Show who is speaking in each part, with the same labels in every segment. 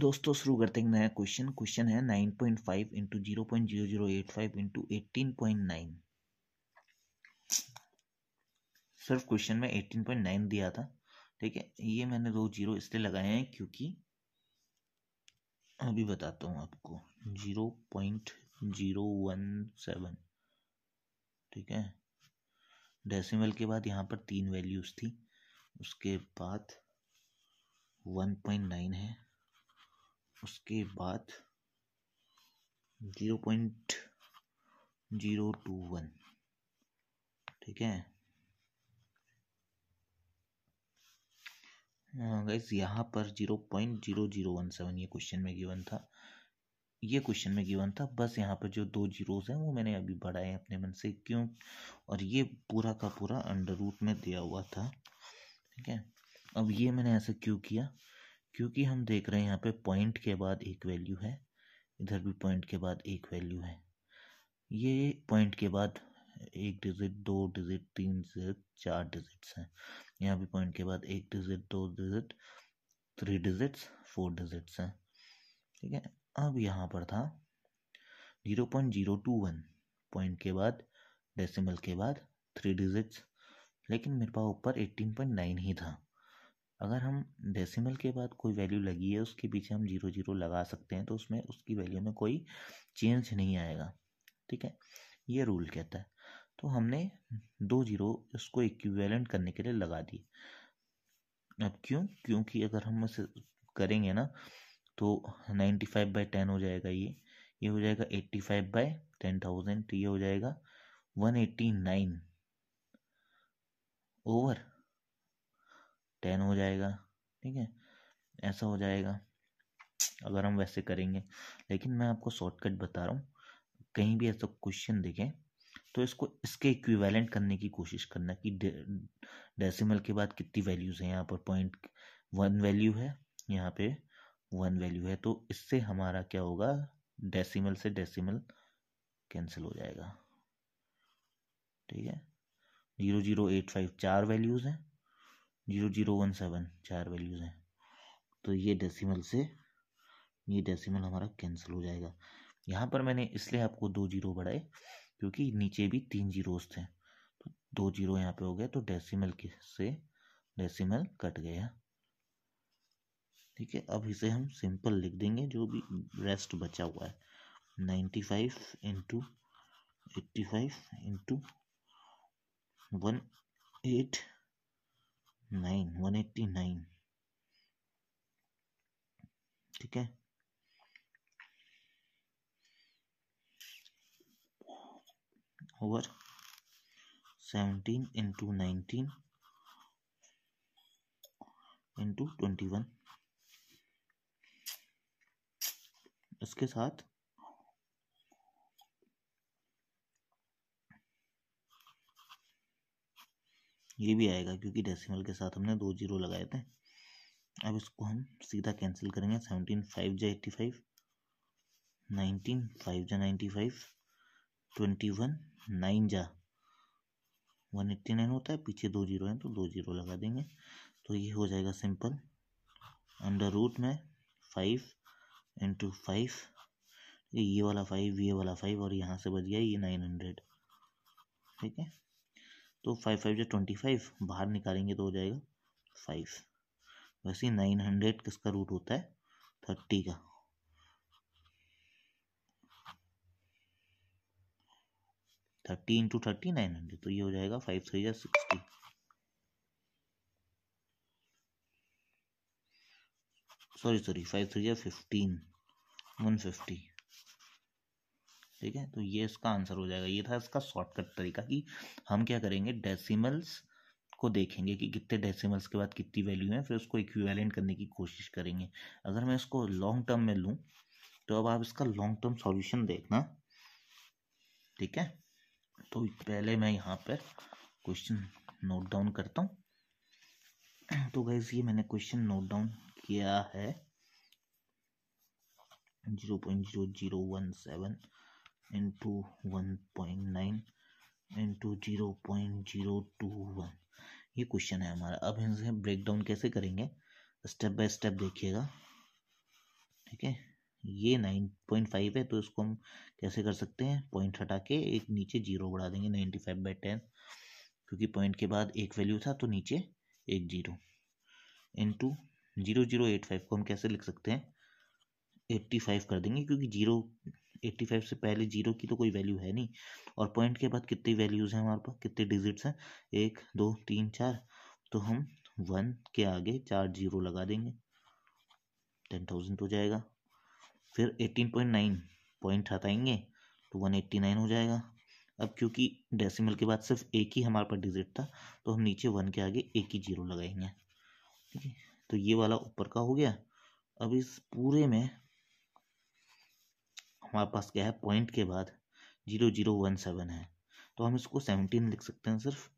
Speaker 1: दोस्तों शुरू करते हैं नया क्वेश्चन क्वेश्चन है nine point five into zero point zero zero eight five into eighteen point nine सिर्फ क्वेश्चन में एटीन पॉइंट नाइन दिया था ठीक है ये मैंने दो जीरो इसलिए लगाए हैं क्योंकि अभी बताता हूँ आपको zero point zero one seven ठीक है डेसिमल के बाद यहाँ पर तीन वैल्यूज़ थी उसके बाद वन पॉइंट नाइन है उसके बाद zero point zero two one ठीक है गैस हाँ, यहाँ पर zero point zero zero one seven ये क्वेश्चन में गिवन था ये क्वेश्चन में गिवन था बस यहाँ पर जो दो जीरोज हैं वो मैंने अभी बढ़ाए हैं अपने मन से क्यों और ये पूरा का पूरा अंडर रूट में दिया हुआ था ठीक है अब ये मैंने ऐसा क्यों किया क्योंकि हम देख रहे हैं यहाँ पे पॉइंट के बाद एक वैल्यू है इधर भी पॉइंट के बाद एक वैल्यू है ये पॉइंट के बाद एक डिजिट दो डिजिट तीन डिजिट चार डिजिट्स हैं यहाँ भी पॉइंट के बाद एक डिजिट दो digit three digits four digits हैं ठीक है अब यहाँ पर था zero point zero two one point के बाद डेसिमल के बाद थ्री डिजिट्स लेकिन मेरे पास ऊपर एट्टीन पॉइंट नाइन ही था अगर हम डेसिमल के बाद कोई वैल्यू लगी है उसके पीछे हम जीरो जीरो लगा सकते हैं तो उसमें उसकी वैल्यू में कोई चेंज नहीं आएगा ठीक है ये रूल कहता है तो हमने दो जीरो इसको इक्विवेलेंट करने के लिए लगा दिए अब क्यों क्योंकि अगर हम इसे करेंगे ना तो नाइन्टी फाइव बाई टेन हो जाएगा ये ये हो जाएगा eighty five by ten thousand ये हो जाएगा one eighty nine over ten हो जाएगा ठीक है ऐसा हो जाएगा अगर हम वैसे करेंगे लेकिन मैं आपको शॉर्टकट बता रहा हूँ कहीं भी ऐसा क्वेश्चन देखें तो इसको इसके इक्विवेलेंट करने की कोशिश करना कि डेसिमल के बाद कितनी वैल्यूज़ हैं यहाँ पर पॉइंट वन वैल्यू है यहाँ पे वन वैल्यू है तो इससे हमारा क्या होगा डेसिमल से डेसिमल कैंसिल हो जाएगा ठीक है जीरो जीरो एट फाइव चार वैल्यूज़ हैं जीरो जीरो वन सेवन चार वैल्यूज़ हैं तो ये डेसिमल से ये डेसिमल हमारा कैंसिल हो जाएगा यहाँ पर मैंने इसलिए आपको दो जीरो बढ़ाए क्योंकि नीचे भी तीन जीरोस थे तो दो जीरो यहाँ पे हो गया तो डेसिमल के से डेसिमल कट गया ठीक है अब इसे हम सिंपल लिख देंगे जो भी रेस्ट बचा हुआ है ninety five into eighty five into one eight nine one eighty nine ठीक है over seventeen into nineteen into twenty one इसके साथ ये भी आएगा क्योंकि डेसिमल के साथ हमने दो जीरो लगाए थे अब इसको हम सीधा कैंसिल करेंगे सेवनटीन फाइव जा एट्टी फाइव नाइनटीन फाइव जा ninety five twenty one nine जा वन एट्टी नाइन होता है पीछे दो जीरो हैं तो दो जीरो लगा देंगे तो ये हो जाएगा सिंपल अंडर रूट में फाइव इंटू फाइव ये वाला फाइव ये वाला फाइव और यहाँ से बच गया ये नाइन हंड्रेड ठीक है तो फाइव फाइव जो ट्वेंटी फाइव बाहर निकालेंगे तो हो जाएगा फाइव वैसे नाइन हंड्रेड किसका रूट होता है थर्टी का thirty into thirty nine hundred तो ये हो जाएगा फाइव थ्री या sixty sorry sorry five three या फिफ्टीन वन फिफ्टी ठीक है तो ये इसका आंसर हो जाएगा ये था इसका शॉर्टकट तरीका कि हम क्या करेंगे डेसिमल्स को देखेंगे कि कितने डेसिमल्स के बाद कितनी वैल्यू है फिर उसको इक्विवेलेंट करने की कोशिश करेंगे अगर मैं इसको लॉन्ग टर्म में लूँ तो अब आप इसका लॉन्ग टर्म सॉल्यूशन देखना ठीक है तो पहले मैं यहाँ पर क्वेश्चन नोट डाउन करता हूँ तो गैस ये मैंने क्वेश्चन नोट डाउन किया है zero point zero zero one seven into one point nine into zero point zero two one ये क्वेश्चन है हमारा अब इनसे ब्रेक डाउन कैसे करेंगे स्टेप बाय स्टेप देखिएगा ठीक है ये नाइन पॉइंट फाइव है तो इसको हम कैसे कर सकते हैं पॉइंट हटा के एक नीचे जीरो बढ़ा देंगे नाइन्टी फाइव बाई टेन क्योंकि पॉइंट के बाद एक वैल्यू था तो नीचे एक zero into zero zero eight five को हम कैसे लिख सकते हैं एट्टी फाइव कर देंगे क्योंकि जीरो एट्टी फाइव से पहले जीरो की तो कोई वैल्यू है नहीं और पॉइंट के बाद कितनी वैल्यूज़ हैं हमारे पास कितने डिजिट्स हैं एक दो तीन चार तो हम वन के आगे चार जीरो लगा देंगे टेन थाउजेंड हो जाएगा फिर एटीन पॉइंट नाइन पॉइंट हटाएंगे तो वन एट्टी नाइन हो जाएगा अब क्योंकि डेसिमल के बाद सिर्फ एक ही हमारे पास डिजिट था तो हम नीचे वन के आगे एक ही जीरो लगाएंगे ठीक है तो ये वाला ऊपर का हो गया अब इस पूरे में हमारे पास क्या है पॉइंट के बाद जीरो जीरो वन सेवन है तो हम इसको सेवनटीन लिख सकते हैं सिर्फ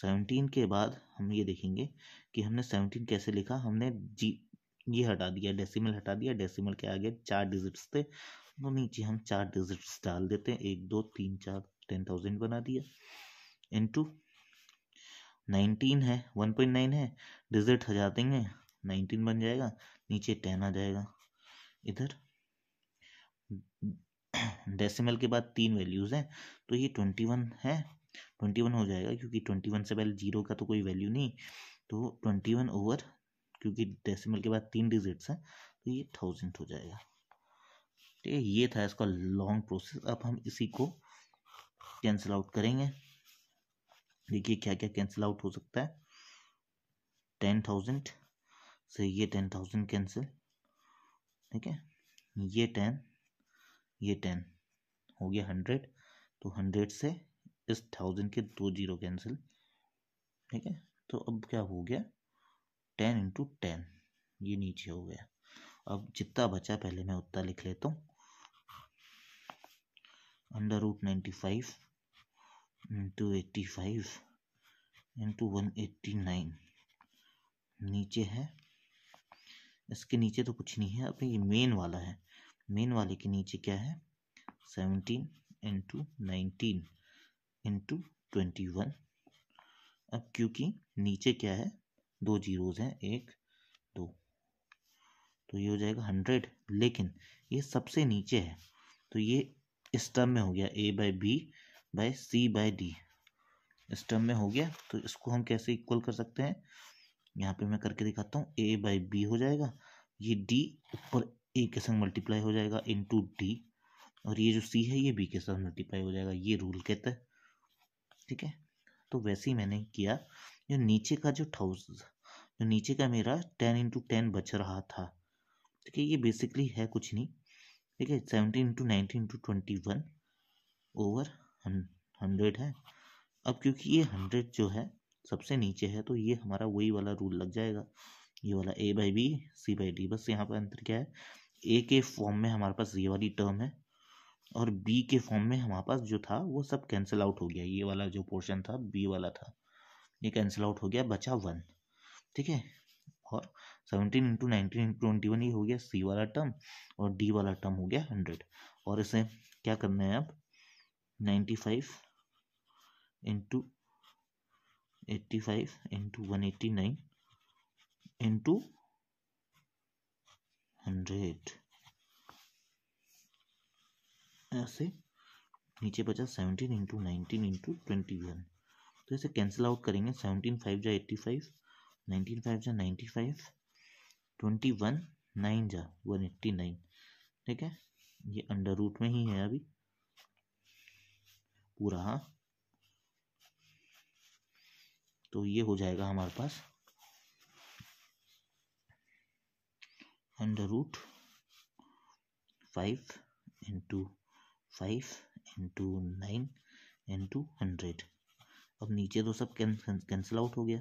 Speaker 1: सेवनटीन के बाद हम ये देखेंगे कि हमने सेवनटीन कैसे लिखा हमने जी ये हटा दिया डेसिमल हटा दिया डेसिमल के आगे चार डिजिट्स थे तो नीचे हम चार डिजिट्स डाल देते हैं एक दो तीन चार टेन थाउजेंड बना दिया टू नाइनटीन है वन पॉइंट नाइन है डिजिट हटा देंगे नाइनटीन बन जाएगा नीचे टेन आ जाएगा इधर डेसिमल के बाद तीन वैल्यूज़ हैं तो ये ट्वेंटी वन है ट्वेंटी वन हो जाएगा क्योंकि ट्वेंटी वन से पहले जीरो का तो कोई वैल्यू नहीं तो ट्वेंटी वन ओवर क्योंकि डेसिमल के बाद तीन डिजिट्स हैं तो ये थाउजेंड हो जाएगा ठीक है ये था इसका लॉन्ग प्रोसेस अब हम इसी को कैंसिल आउट करेंगे देखिए क्या क्या कैंसिल आउट हो सकता है टेन थाउजेंड से ये टेन थाउजेंड कैंसिल ठीक है ये टेन ये टेन हो गया हंड्रेड तो हंड्रेड से इस थाउजेंड के दो जीरो कैंसिल ठीक है तो अब क्या हो गया टेन इंटू टेन ये नीचे हो गया अब जितना बचा पहले मैं उतना लिख लेता हूँ under root ninety five into eighty five into one eighty nine नीचे है इसके नीचे तो कुछ नहीं है अपने ये मेन वाला है मेन वाले के नीचे क्या है seventeen into nineteen into twenty one अब क्योंकि नीचे क्या है दो जीरोज़ हैं एक दो तो ये हो जाएगा हंड्रेड लेकिन ये सबसे नीचे है तो ये इस टर्म में हो गया A by B by C by D इस टर्म में हो गया तो इसको हम कैसे इक्वल कर सकते हैं यहाँ पे मैं करके दिखाता हूँ ए बाई बी हो जाएगा ये डी ऊपर ए के संग मल्टीप्लाई हो जाएगा इन टू डी और ये जो सी है ये बी के साथ मल्टीप्लाई हो जाएगा ये रूल कहता है ठीक है तो वैसे ही मैंने किया जो नीचे का जो थाउस जो नीचे का मेरा टेन इंटू टेन बच रहा था ठीक है ये बेसिकली है कुछ नहीं ठीक है seventeen into nineteen into twenty one over hundred है अब क्योंकि ये हंड्रेड जो है सबसे नीचे है तो ये हमारा वही वाला रूल लग जाएगा ये वाला A by B C by D बस यहाँ पर अंतर क्या है ए के फॉर्म में हमारे पास ये वाली टर्म है और बी के फॉर्म में हमारे पास जो था वो सब कैंसिल आउट हो गया ये वाला जो पोर्शन था बी वाला था ये कैंसिल आउट हो गया बचा वन ठीक है और seventeen into nineteen into twenty one ये हो गया सी वाला टर्म और डी वाला टर्म हो गया हंड्रेड और इसे क्या करना है अब ninety five into eighty five into one eighty nine into hundred ऐसे नीचे बचा seventeen into nineteen into twenty one तो इसे कैंसिल आउट करेंगे सेवनटीन फाइव जा एट्टी फाइव नाइनटीन फाइव जा ninety five twenty one nine जा वन एट्टी नाइन ठीक है ये अंडर रूट में ही है अभी पूरा हाँ तो ये हो जाएगा हमारे पास under root five into five into nine into hundred अब नीचे तो सब कैंसिल आउट हो गया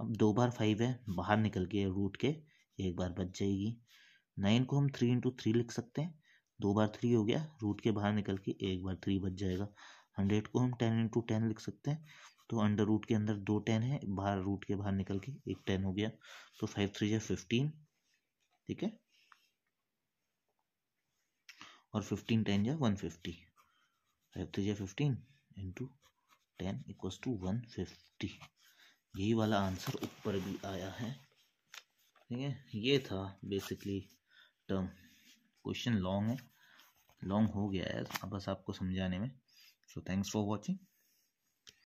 Speaker 1: अब दो बार फाइव है बाहर निकल के रूट के एक बार बच जाएगी नाइन को हम थ्री इंटू थ्री लिख सकते हैं दो बार थ्री हो गया रूट के बाहर निकल के एक बार थ्री बच जाएगा हंड्रेड को हम टेन इंटू टेन लिख सकते हैं तो अंडर रूट के अंदर दो टेन है बाहर रूट के बाहर निकल के एक टेन हो गया तो फाइव थ्री या फिफ्टीन ठीक है और फिफ्टीन टेन या वन फिफ्टी फाइव थ्री या fifteen into ten equal to one fifty यही वाला आंसर ऊपर भी आया है ठीक है ये था बेसिकली टर्म क्वेश्चन लॉन्ग है लॉन्ग हो गया है बस आपको समझाने में सो थैंक्स फॉर वॉचिंग